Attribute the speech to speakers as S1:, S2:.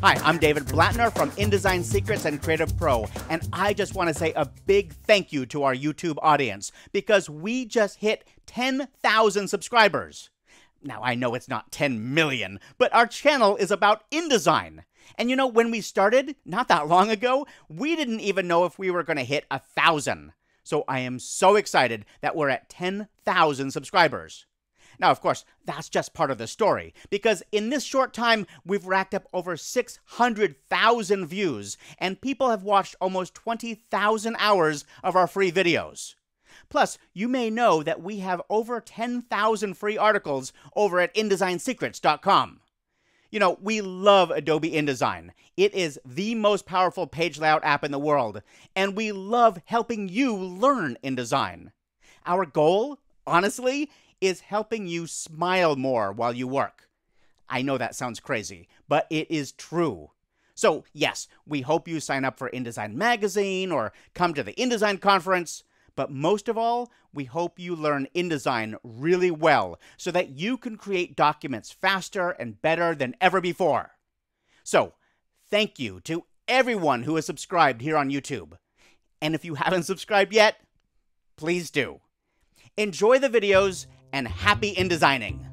S1: Hi, I'm David Blattner from InDesign Secrets and Creative Pro, and I just want to say a big thank you to our YouTube audience because we just hit 10,000 subscribers. Now, I know it's not 10 million, but our channel is about InDesign. And you know, when we started, not that long ago, we didn't even know if we were going to hit a 1,000. So I am so excited that we're at 10,000 subscribers. Now, of course, that's just part of the story, because in this short time, we've racked up over 600,000 views, and people have watched almost 20,000 hours of our free videos. Plus, you may know that we have over 10,000 free articles over at InDesignSecrets.com. You know, we love Adobe InDesign. It is the most powerful page layout app in the world, and we love helping you learn InDesign. Our goal, honestly, is helping you smile more while you work. I know that sounds crazy, but it is true. So, yes, we hope you sign up for InDesign Magazine or come to the InDesign Conference, but most of all, we hope you learn InDesign really well so that you can create documents faster and better than ever before. So, thank you to everyone who has subscribed here on YouTube. And if you haven't subscribed yet, please do. Enjoy the videos and happy in designing.